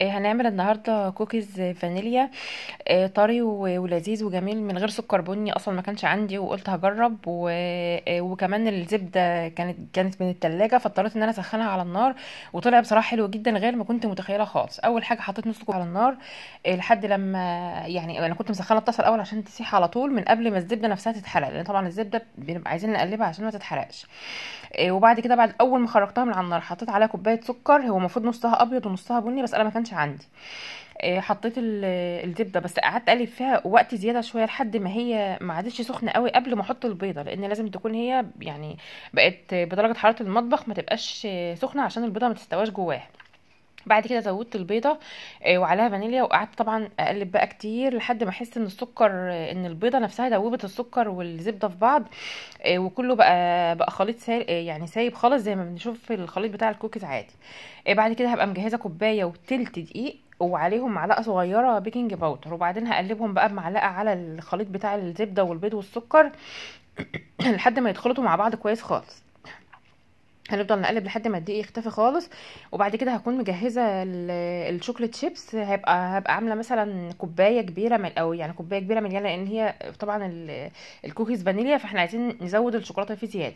إيه، هنعمل النهارده كوكيز فانيليا إيه، طري ولذيذ وجميل من غير سكر بني اصلا ما كانش عندي وقلت هجرب إيه، وكمان الزبده كانت كانت من التلاجة فاضطريت ان انا اسخنها على النار وطلع بصراحه حلو جدا غير ما كنت متخيله خالص اول حاجه حطيت نص كوكيز على النار لحد لما يعني انا كنت مسخنه الطاسه الاول عشان تسيح على طول من قبل ما الزبده نفسها تتحرق لان طبعا الزبده بنبقى عايزين نقلبها عشان ما تتحرقش وبعد كده بعد اول ما خرجتها من على النار حطيت عليها كوبايه سكر هو المفروض نصها ابيض ونصها بني بس انا ما كانش كانش عندي آه، حطيت الزبده بس قعدت اقلب فيها وقت زياده شويه لحد ما هي ما عادتش سخنه قوي قبل ما احط البيضه لان لازم تكون هي يعني بقت بدرجه حراره المطبخ ما تبقاش سخنه عشان البيضه ما تستواش جواها بعد كده زودت البيضه آه، وعليها فانيليا وقعدت طبعا اقلب بقى كتير لحد ما احس ان السكر آه، ان البيضه نفسها دوبت السكر والزبده في بعض آه، وكله بقى بقى خليط سايب يعني سايب خالص زي ما بنشوف في الخليط بتاع الكوكيز عادي بعد كده هبقى مجهزه كوبايه وتلت دقيق وعليهم معلقه صغيره بيكنج باودر وبعدين هقلبهم بقى بمعلقه على الخليط بتاع الزبده والبيض والسكر لحد ما يتخلطوا مع بعض كويس خالص هنفضل نقلب لحد ما الدقيق يختفي خالص وبعد كده هكون مجهزه الشوكليت شيبس هيبقى هبقى عامله مثلا كوبايه كبيره من او يعني كوبايه كبيره مليانه لان هي طبعا الكوكيز فانيليا فاحنا عايزين نزود الشوكولاته فيه زياده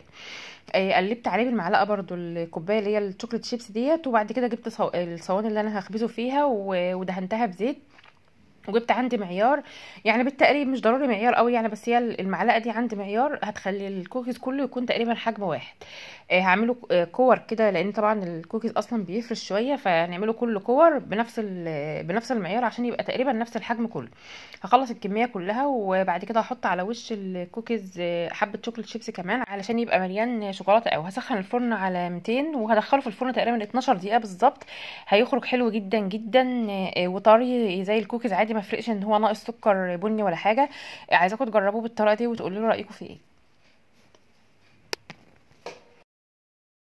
آه، قلبت عليه بالمعلقه برضو الكوبايه اللي هي الشوكليت شيبس ديت وبعد كده جبت الصواني اللي انا هخبزه فيها ودهنتها بزيت وجبت عندي معيار يعني بالتقريب مش ضروري معيار قوي يعني بس هي المعلقه دي عندي معيار هتخلي الكوكيز كله يكون تقريبا حجم واحد آه، هعمله آه، كور كده لان طبعا الكوكيز اصلا بيفرش شويه فنعمله كله كور بنفس بنفس المعيار عشان يبقى تقريبا نفس الحجم كله هخلص الكميه كلها وبعد كده هحط على وش الكوكيز آه، حبه شوكليت شيبسي كمان علشان يبقى مليان شوكولاته قوي هسخن الفرن على 200 وهدخله في الفرن تقريبا 12 دقيقه بالظبط هيخرج حلو جدا جدا وطري زي الكوكيز عادي ما فرقش ان هو ناقص سكر بني ولا حاجه عايزاكم تجربوه بالطريقه دي وتقولوا لي رايكم في ايه